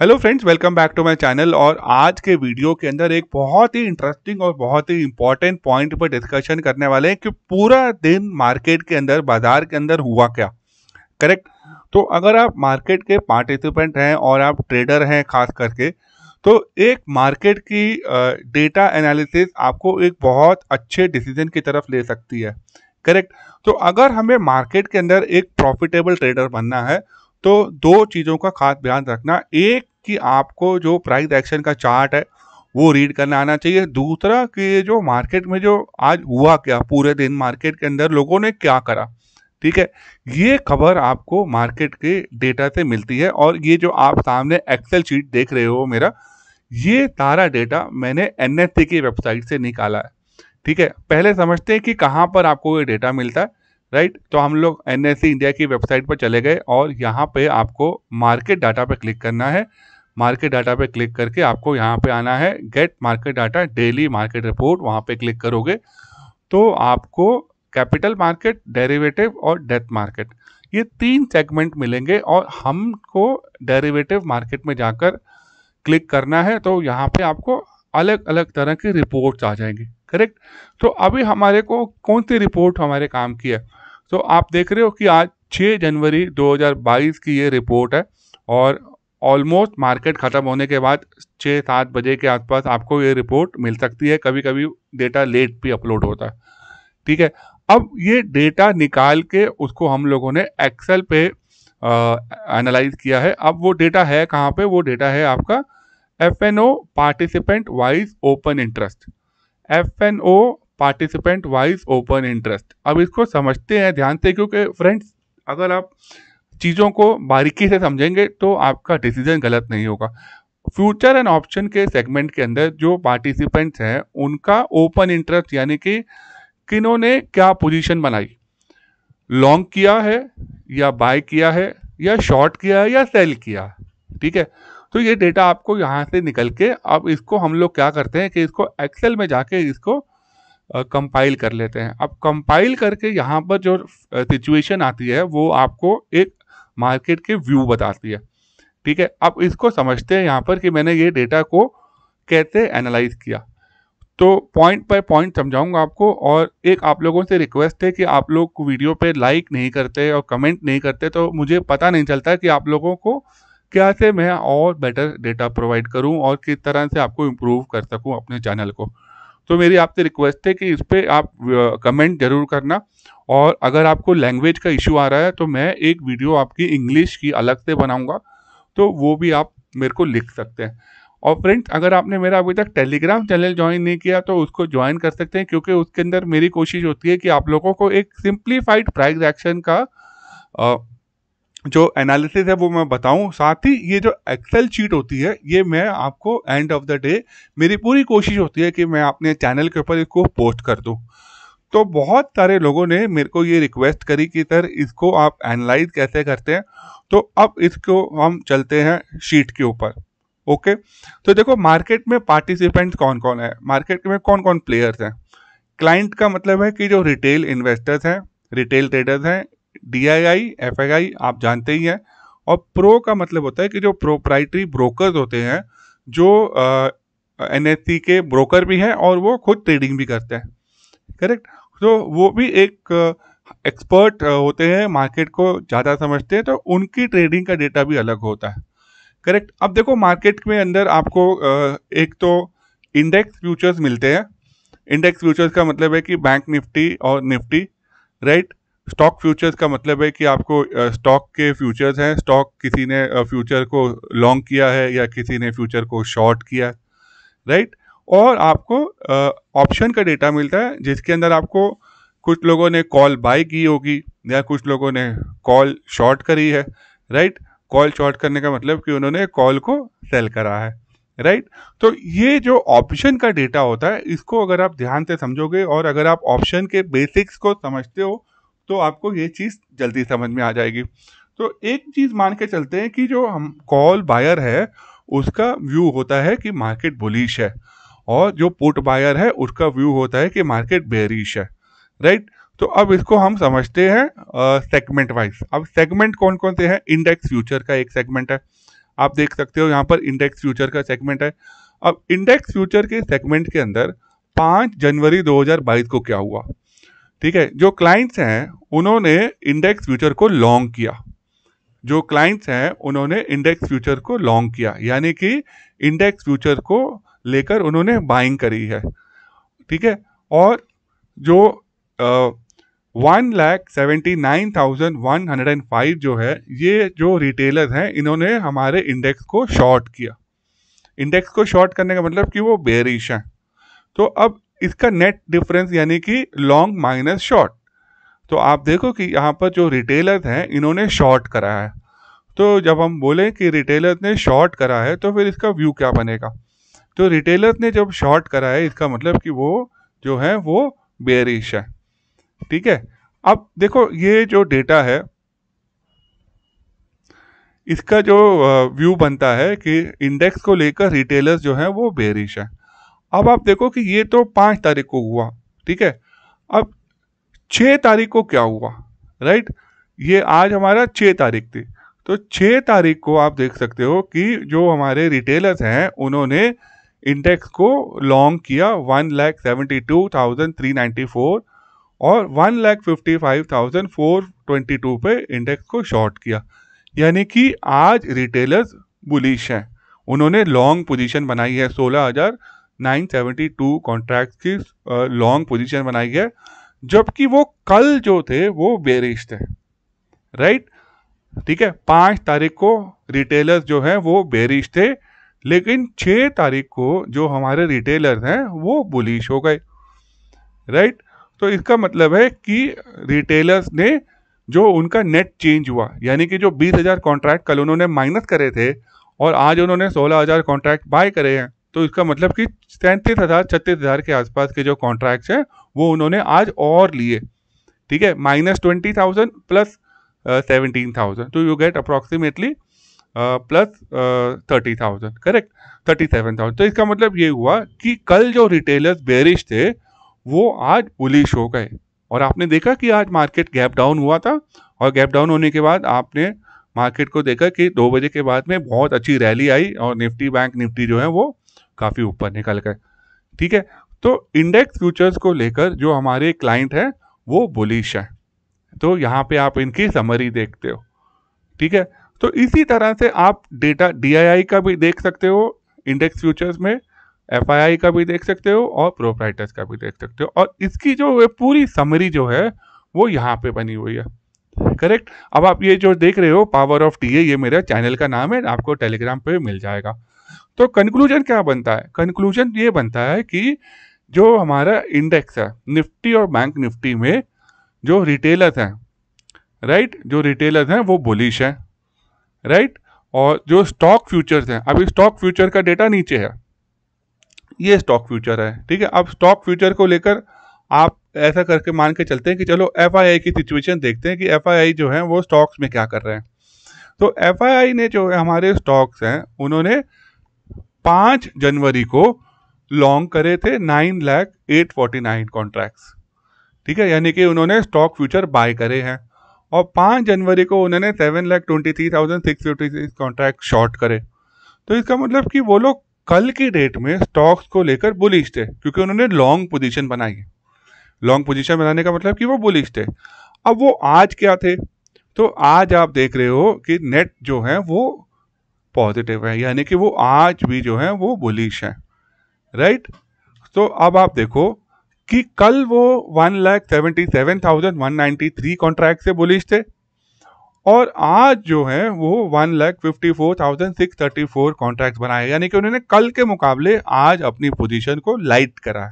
hello friends welcome back to my channel और आज के वीडियो के अंदर एक बहुत ही इंटरेस्टिंग और बहुत ही इंपॉर्टेंट पॉइंट पर डिस्कशन करने वाले हैं कि पूरा दिन मार्केट के अंदर बाजार के अंदर हुआ क्या करेक्ट तो अगर आप मार्केट के पार्टिसिपेंट हैं और आप ट्रेडर हैं खास करके तो एक मार्केट की डेटा एनालिसिस आपको एक बहुत अच्छे डिसीजन की तरफ ले सकती है करेक्ट तो अगर हमें मार्केट के अंदर एक प्रॉफिटेबल ट्रेडर बनना है तो दो चीज़ों का खास ध्यान रखना एक कि आपको जो प्राइस एक्शन का चार्ट है वो रीड करना आना चाहिए दूसरा कि जो मार्केट में जो आज हुआ क्या पूरे दिन मार्केट के अंदर लोगों ने क्या करा ठीक है ये खबर आपको मार्केट के डेटा से मिलती है और ये जो आप सामने एक्सेल शीट देख रहे हो मेरा ये सारा डेटा मैंने एन की वेबसाइट से निकाला है ठीक है पहले समझते हैं कि कहाँ पर आपको ये डेटा मिलता है राइट तो हम लोग एन इंडिया e की वेबसाइट पर चले गए और यहाँ पे आपको मार्केट डाटा पे क्लिक करना है मार्केट डाटा पे क्लिक करके आपको यहाँ पे आना है get market data daily market report वहाँ पे क्लिक करोगे तो आपको कैपिटल मार्केट डेरिवेटिव और डेथ मार्केट ये तीन सेगमेंट मिलेंगे और हमको डेरिवेटिव मार्केट में जाकर क्लिक करना है तो यहाँ पे आपको अलग अलग तरह की रिपोर्ट्स आ जाएंगी करेक्ट तो अभी हमारे को कौन सी रिपोर्ट हमारे काम की है तो आप देख रहे हो कि आज 6 जनवरी 2022 की ये रिपोर्ट है और ऑलमोस्ट मार्केट ख़त्म होने के बाद छः सात बजे के आसपास आपको ये रिपोर्ट मिल सकती है कभी कभी डेटा लेट भी अपलोड होता है ठीक है अब ये डेटा निकाल के उसको हम लोगों ने एक्सेल पे एनालाइज किया है अब वो डेटा है कहाँ पे वो डेटा है आपका F and O participant wise open interest F and O participant wise open interest अब इसको समझते हैं ध्यान से क्योंकि फ्रेंड्स अगर आप चीज़ों को बारीकी से समझेंगे तो आपका डिसीजन गलत नहीं होगा फ्यूचर एंड ऑप्शन के सेगमेंट के अंदर जो पार्टिसिपेंट्स हैं उनका ओपन इंटरेस्ट यानी कि किन्होंने क्या पोजीशन बनाई लॉन्ग किया है या बाय किया है या शॉर्ट किया है या सेल किया ठीक है तो ये डेटा आपको यहाँ से निकल के अब इसको हम लोग क्या करते हैं कि इसको एक्सेल में जाके इसको कंपाइल कर लेते हैं अब कंपाइल करके यहाँ पर जो सिचुएशन आती है वो आपको एक मार्केट के व्यू बताती है ठीक है अब इसको समझते हैं यहाँ पर कि मैंने ये डेटा को कैसे एनालाइज किया तो पॉइंट बाय पॉइंट समझाऊंगा आपको और एक आप लोगों से रिक्वेस्ट है कि आप लोग वीडियो पे लाइक नहीं करते और कमेंट नहीं करते तो मुझे पता नहीं चलता कि आप लोगों को क्या से मैं और बेटर डेटा प्रोवाइड करूं और किस तरह से आपको इम्प्रूव कर सकूं अपने चैनल को तो मेरी आपसे रिक्वेस्ट है कि इस पर आप कमेंट जरूर करना और अगर आपको लैंग्वेज का इशू आ रहा है तो मैं एक वीडियो आपकी इंग्लिश की अलग से बनाऊंगा तो वो भी आप मेरे को लिख सकते हैं और फ्रेंड्स अगर आपने मेरा अभी तक टेलीग्राम चैनल ज्वाइन नहीं किया तो उसको ज्वाइन कर सकते हैं क्योंकि उसके अंदर मेरी कोशिश होती है कि आप लोगों को एक सिंप्लीफाइड प्राइज एक्शन का आ, जो एनालिसिस है वो मैं बताऊं साथ ही ये जो एक्सेल शीट होती है ये मैं आपको एंड ऑफ द डे मेरी पूरी कोशिश होती है कि मैं अपने चैनल के ऊपर इसको पोस्ट कर दूं तो बहुत सारे लोगों ने मेरे को ये रिक्वेस्ट करी कि सर इसको आप एनालाइज कैसे करते हैं तो अब इसको हम चलते हैं शीट के ऊपर ओके तो देखो मार्केट में पार्टिसिपेंट कौन कौन है मार्केट में कौन कौन प्लेयर्स हैं क्लाइंट का मतलब है कि जो रिटेल इन्वेस्टर्स हैं रिटेल ट्रेडर्स हैं D I I F I I आप जानते ही हैं और प्रो का मतलब होता है कि जो प्रोप्राइटरी ब्रोकर होते हैं जो एन के ब्रोकर भी हैं और वो खुद ट्रेडिंग भी करते हैं करेक्ट तो वो भी एक एक्सपर्ट होते हैं मार्केट को ज़्यादा समझते हैं तो उनकी ट्रेडिंग का डेटा भी अलग होता है करेक्ट अब देखो मार्केट में अंदर आपको एक तो इंडेक्स फ्यूचर्स मिलते हैं इंडेक्स फ्यूचर्स का मतलब है कि बैंक निफ्टी और निफ्टी राइट स्टॉक फ्यूचर्स का मतलब है कि आपको स्टॉक के फ्यूचर्स हैं स्टॉक किसी ने फ्यूचर को लॉन्ग किया है या किसी ने फ्यूचर को शॉर्ट किया राइट और आपको ऑप्शन का डेटा मिलता है जिसके अंदर आपको कुछ लोगों ने कॉल बाय की होगी या कुछ लोगों ने कॉल शॉर्ट करी है राइट कॉल शॉर्ट करने का मतलब कि उन्होंने कॉल को सेल करा है राइट तो ये जो ऑप्शन का डेटा होता है इसको अगर आप ध्यान से समझोगे और अगर आप ऑप्शन के बेसिक्स को समझते हो तो आपको ये चीज़ जल्दी समझ में आ जाएगी तो एक चीज़ मान के चलते हैं कि जो हम कॉल बायर है उसका व्यू होता है कि मार्केट बुलिश है और जो पुट बायर है उसका व्यू होता है कि मार्केट बेरिश है राइट तो अब इसको हम समझते हैं सेगमेंट वाइज अब सेगमेंट कौन कौन से हैं इंडेक्स फ्यूचर का एक सेगमेंट है आप देख सकते हो यहाँ पर इंडेक्स फ्यूचर का सेगमेंट है अब इंडेक्स फ्यूचर के सेगमेंट के अंदर पाँच जनवरी 2022 को क्या हुआ ठीक है जो क्लाइंट्स हैं उन्होंने इंडेक्स फ्यूचर को लॉन्ग किया जो क्लाइंट्स हैं उन्होंने इंडेक्स फ्यूचर को लॉन्ग किया यानी कि इंडेक्स फ्यूचर को लेकर उन्होंने बाइंग करी है ठीक है और जो one lakh seventy nine thousand one hundred and five जो है ये जो रिटेलर हैं इन्होंने हमारे इंडेक्स को शॉर्ट किया इंडेक्स को शॉर्ट करने का मतलब कि वो बेरिश हैं तो अब इसका नेट डिफरेंस यानी कि लॉन्ग माइनस शॉर्ट तो आप देखो कि यहाँ पर जो रिटेलर हैं इन्होंने शॉर्ट करा है तो जब हम बोले कि रिटेलर ने शॉर्ट करा है तो फिर इसका व्यू क्या बनेगा तो रिटेलर ने जब शॉर्ट करा है इसका मतलब कि वो जो है वो बेरिश है ठीक है अब देखो ये जो डेटा है इसका जो व्यू बनता है कि इंडेक्स को लेकर रिटेलर्स जो हैं वो बेरिश है अब आप देखो कि ये तो पाँच तारीख को हुआ ठीक है अब छः तारीख को क्या हुआ राइट ये आज हमारा छ तारीख थी तो छः तारीख को आप देख सकते हो कि जो हमारे रिटेलर्स हैं उन्होंने इंडेक्स को लॉन्ग किया one lakh seventy two thousand three ninety four और one lakh fifty five thousand four twenty two पे इंडेक्स को शॉर्ट किया यानी कि आज रिटेलर्स बुलिश हैं उन्होंने लॉन्ग पोजीशन बनाई है सोलह हज़ार 972 कॉन्ट्रैक्ट की लॉन्ग पोजीशन बनाई है जबकि वो कल जो थे वो बेरिश थे राइट ठीक है पाँच तारीख को रिटेलर्स जो हैं वो बेरिश थे लेकिन छः तारीख को जो हमारे रिटेलर्स हैं वो बुलिश हो गए राइट तो इसका मतलब है कि रिटेलर्स ने जो उनका नेट चेंज हुआ यानी कि जो बीस हज़ार कॉन्ट्रैक्ट कल उन्होंने माइनस करे थे और आज उन्होंने सोलह हज़ार कॉन्ट्रैक्ट बाय करे हैं तो इसका मतलब कि सैंतीस हज़ार छत्तीस हज़ार के आसपास के जो कॉन्ट्रैक्ट्स हैं वो उन्होंने आज और लिए ठीक है minus twenty thousand plus seventeen thousand तो you get approximately plus thirty thousand correct thirty seven thousand तो इसका मतलब ये हुआ कि कल जो रिटेलर्स बेरिश थे वो आज बुलिश हो गए और आपने देखा कि आज मार्केट गैप डाउन हुआ था और गैप डाउन होने के बाद आपने मार्केट को देखा कि दो बजे के बाद में बहुत अच्छी रैली आई और निफ्टी बैंक निफ्टी जो है वो काफ़ी ऊपर निकल गए ठीक है तो इंडेक्स फ्यूचर्स को लेकर जो हमारे क्लाइंट हैं वो बुलिश है तो यहाँ पे आप इनकी समरी देखते हो ठीक है तो इसी तरह से आप डेटा डी का भी देख सकते हो इंडेक्स फ्यूचर्स में एफ का भी देख सकते हो और प्रोपराइटर्स का भी देख सकते हो और इसकी जो पूरी समरी जो है वो यहाँ पे बनी हुई है करेक्ट अब आप ये जो देख रहे हो पावर ऑफ टी ये मेरा चैनल का नाम है आपको टेलीग्राम पे मिल जाएगा तो कंक्लूजन क्या बनता है कंक्लूजन ये बनता है कि जो हमारा इंडेक्स है निफ्टी और बैंक निफ्टी में जो रिटेलर हैं राइट जो रिटेलर हैं वो बुलिश हैं राइट और जो स्टॉक फ्यूचर्स हैं अभी स्टॉक फ्यूचर का डेटा नीचे है ये स्टॉक फ्यूचर है ठीक है अब स्टॉक फ्यूचर को लेकर आप ऐसा करके मान के चलते हैं कि चलो एफ की सिचुएशन देखते हैं कि एफ जो है वो स्टॉक्स में क्या कर रहे हैं तो एफ ने जो है हमारे स्टॉक्स हैं उन्होंने पांच जनवरी को लॉन्ग करे थे nine lakh eight forty nine contract ठीक है यानी कि उन्होंने स्टॉक फ्यूचर बाय करे हैं और पाँच जनवरी को उन्होंने seven lakh twenty three thousand six fifty six contract short करे तो इसका मतलब कि वो लोग कल की डेट में स्टॉक्स को लेकर बुलिश थे क्योंकि उन्होंने लॉन्ग पोजीशन बनाई लॉन्ग पोजीशन बनाने का मतलब कि वो बुलिश थे अब वो आज क्या थे तो आज आप देख रहे हो कि नेट जो है वो पॉजिटिव है यानी कि वो आज भी जो है वो बुलिश है राइट तो अब आप देखो कि कल वो one lakh seventy seven thousand one ninety three contract से बुलिश थे और आज जो है वो one lakh fifty four thousand six thirty four contract बनाए यानी कि उन्होंने कल के मुकाबले आज अपनी पोजीशन को लाइट करा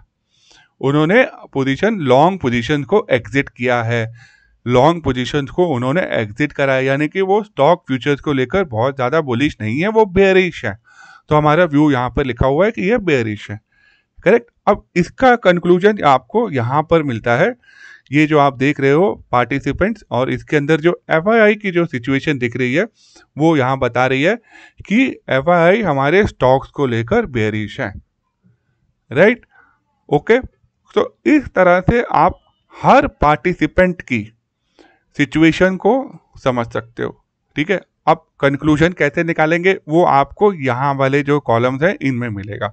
उन्होंने पोजीशन लॉन्ग पोजीशन को एग्जिट किया है लॉन्ग पोजिशन को उन्होंने एग्जिट कराया यानी कि वो स्टॉक फ्यूचर्स को लेकर बहुत ज़्यादा बुलिश नहीं है वो बेरिश है तो हमारा व्यू यहाँ पर लिखा हुआ है कि ये बेरिश है करेक्ट अब इसका कंक्लूजन आपको यहाँ पर मिलता है ये जो आप देख रहे हो पार्टिसिपेंट्स और इसके अंदर जो एफ की जो सिचुएशन दिख रही है वो यहाँ बता रही है कि एफ हमारे स्टॉक्स को लेकर बेरिश है राइट ओके तो इस तरह से आप हर पार्टिसिपेंट की सिचुएशन को समझ सकते हो ठीक है अब कंक्लूजन कैसे निकालेंगे वो आपको यहाँ वाले जो कॉलम्स हैं इनमें मिलेगा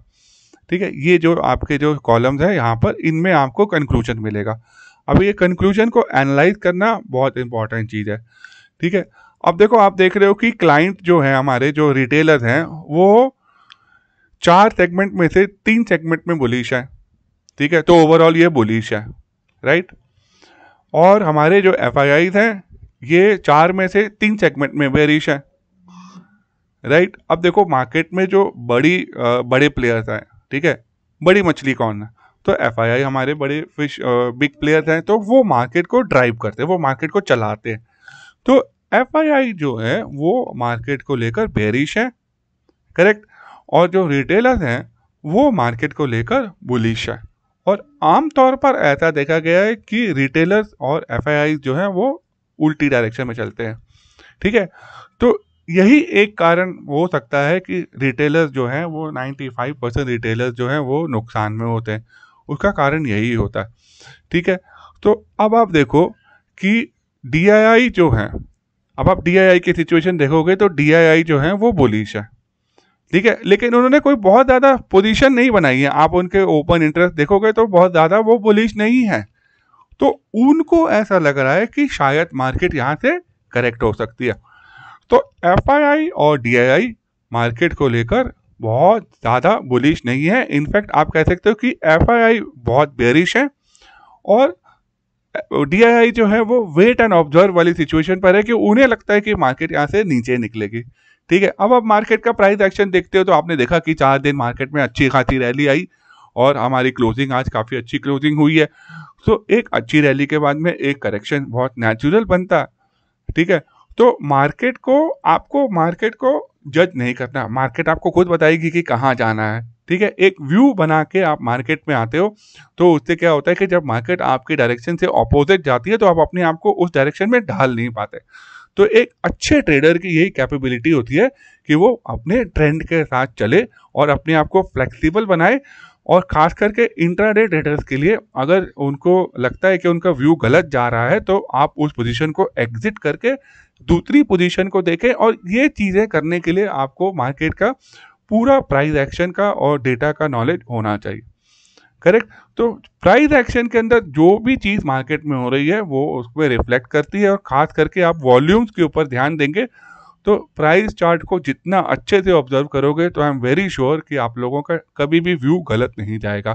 ठीक है ये जो आपके जो कॉलम्स हैं यहाँ पर इनमें आपको कंक्लूजन मिलेगा अब ये कंक्लूजन को एनालाइज करना बहुत इंपॉर्टेंट चीज़ है ठीक है अब देखो आप देख रहे हो कि क्लाइंट जो है हमारे जो रिटेलर हैं वो चार सेगमेंट में से तीन सेगमेंट में बुलिश है ठीक है तो ओवरऑल ये बुलिश है राइट और हमारे जो एफ आई हैं ये चार में से तीन सेगमेंट में वेरिश है राइट अब देखो मार्केट में जो बड़ी बड़े प्लेयर्स हैं ठीक है बड़ी मछली कौन है तो एफ हमारे बड़े फिश बिग प्लेयर्स हैं तो वो मार्केट को ड्राइव करते हैं वो मार्केट को चलाते हैं तो एफ जो है वो मार्केट को लेकर बेरिश है करेक्ट और जो रिटेलर्स हैं वो मार्केट को लेकर बुलिश है और आमतौर पर ऐसा देखा गया है कि रिटेलर्स और एफ जो हैं वो उल्टी डायरेक्शन में चलते हैं ठीक है तो यही एक कारण हो सकता है कि रिटेलर्स जो हैं वो 95 परसेंट रिटेलर्स जो हैं वो नुकसान में होते हैं उसका कारण यही होता है ठीक है तो अब आप देखो कि डी जो हैं अब आप डी की सिचुएशन देखोगे तो डी जो हैं वो बोलिश है ठीक है लेकिन उन्होंने कोई बहुत ज़्यादा पोजीशन नहीं बनाई है आप उनके ओपन इंटरेस्ट देखोगे तो बहुत ज़्यादा वो बुलिश नहीं है तो उनको ऐसा लग रहा है कि शायद मार्केट यहाँ से करेक्ट हो सकती है तो एफ और डी मार्केट को लेकर बहुत ज़्यादा बुलिश नहीं है इनफैक्ट आप कह सकते हो कि एफ बहुत बेरिश है और डी जो है वो वेट एंड ऑब्जर्व वाली सिचुएशन पर है कि उन्हें लगता है कि मार्केट यहाँ से नीचे निकलेगी ठीक है अब आप मार्केट का प्राइस एक्शन देखते हो तो आपने देखा कि चार दिन मार्केट में अच्छी खासी रैली आई और हमारी क्लोजिंग आज काफ़ी अच्छी क्लोजिंग हुई है तो एक अच्छी रैली के बाद में एक करेक्शन बहुत नेचुरल बनता है ठीक है तो मार्केट को आपको मार्केट को जज नहीं करना मार्केट आपको खुद बताएगी कि कहाँ जाना है ठीक है एक व्यू बना के आप मार्केट में आते हो तो उससे क्या होता है कि जब मार्केट आपके डायरेक्शन से ऑपोजिट जाती है तो आप अपने आप को उस डायरेक्शन में ढाल नहीं पाते तो एक अच्छे ट्रेडर की यही कैपेबिलिटी होती है कि वो अपने ट्रेंड के साथ चले और अपने आप को फ्लेक्सिबल बनाए और खास करके इंट्राडे ट्रेडर्स के लिए अगर उनको लगता है कि उनका व्यू गलत जा रहा है तो आप उस पोजीशन को एग्जिट करके दूसरी पोजीशन को देखें और ये चीज़ें करने के लिए आपको मार्केट का पूरा प्राइस एक्शन का और डेटा का नॉलेज होना चाहिए करेक्ट तो प्राइस एक्शन के अंदर जो भी चीज़ मार्केट में हो रही है वो उस पर रिफ्लेक्ट करती है और ख़ास करके आप वॉल्यूम्स के ऊपर ध्यान देंगे तो प्राइस चार्ट को जितना अच्छे से ऑब्जर्व करोगे तो आई एम वेरी श्योर कि आप लोगों का कभी भी व्यू गलत नहीं जाएगा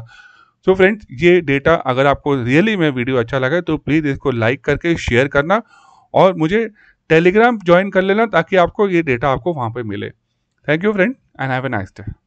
सो so फ्रेंड्स ये डेटा अगर आपको रियली में वीडियो अच्छा लगे तो प्लीज़ इसको लाइक करके शेयर करना और मुझे टेलीग्राम ज्वाइन कर लेना ताकि आपको ये डेटा आपको वहाँ पर मिले thank you friend and have a nice day